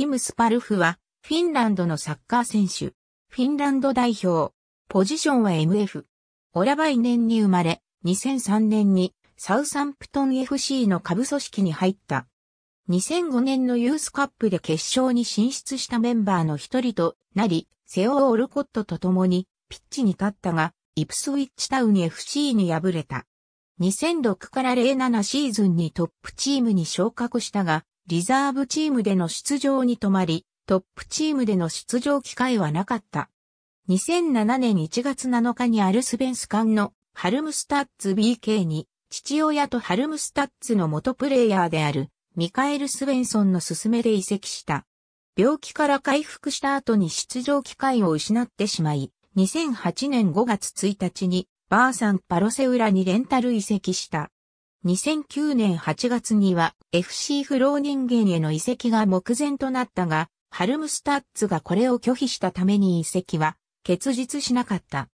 ティム・スパルフは、フィンランドのサッカー選手。フィンランド代表。ポジションは MF。オラバイ年に生まれ、2003年にサウサンプトン FC の下部組織に入った。2005年のユースカップで決勝に進出したメンバーの一人となり、セオー・オルコットと共にピッチに立ったが、イプスウィッチタウン FC に敗れた。2006から07シーズンにトップチームに昇格したが、リザーブチームでの出場に止まり、トップチームでの出場機会はなかった。2007年1月7日にアルスベンス艦のハルムスタッツ BK に父親とハルムスタッツの元プレイヤーであるミカエル・スベンソンの勧めで移籍した。病気から回復した後に出場機会を失ってしまい、2008年5月1日にバーサン・パロセウラにレンタル移籍した。2009年8月には FC フローニンゲンへの移籍が目前となったが、ハルムスタッツがこれを拒否したために移籍は結実しなかった。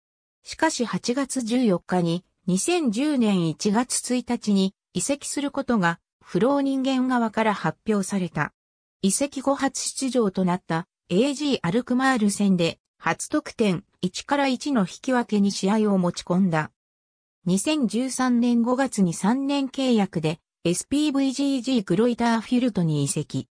しかし8月14日に2010年1月1日に移籍することがフローニンゲン側から発表された。移籍後初出場となった AG アルクマール戦で初得点1から1の引き分けに試合を持ち込んだ。2013年5月に3年契約で SPVGG グロイターフィルトに移籍。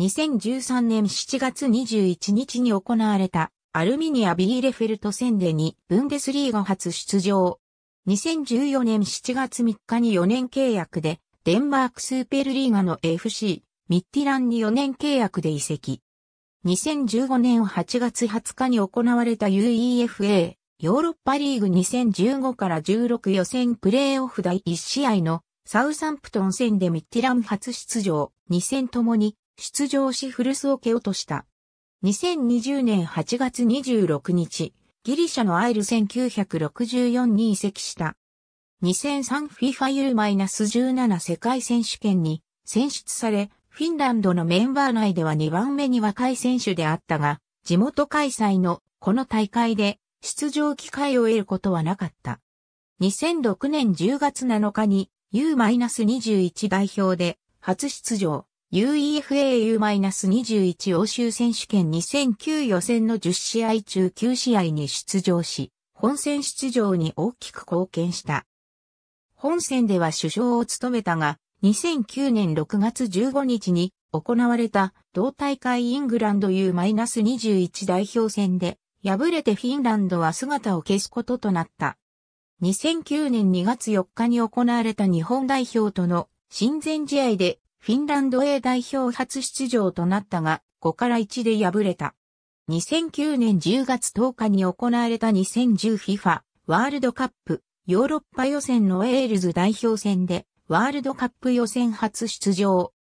2013年7月21日に行われたアルミニア・ビーレフェルト戦でにブンデスリーガ初出場。2014年7月3日に4年契約でデンマークスーペルリーガの FC ミッティランに4年契約で移籍。2015年8月20日に行われた UEFA ヨーロッパリーグ2015から16予選プレーオフ第1試合のサウサンプトン戦でミッティラン初出場、2戦ともに出場し古巣を蹴落とした。2020年8月26日、ギリシャのアイル1964に移籍した。2003FIFA U-17 世界選手権に選出され、フィンランドのメンバー内では2番目に若い選手であったが、地元開催のこの大会で出場機会を得ることはなかった。2006年10月7日に U-21 代表で初出場 UEFA U-21 欧州選手権2009予選の10試合中9試合に出場し、本戦出場に大きく貢献した。本戦では首相を務めたが、2009年6月15日に行われた同大会イングランド U-21 代表戦で敗れてフィンランドは姿を消すこととなった。2009年2月4日に行われた日本代表との親善試合でフィンランド A 代表初出場となったが5から1で敗れた。2009年10月10日に行われた 2010FIFA ワールドカップヨーロッパ予選のウェールズ代表戦でワールドカップ予選初出場。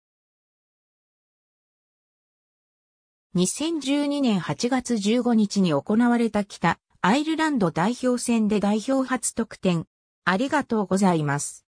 2012年8月15日に行われた北アイルランド代表戦で代表初得点。ありがとうございます。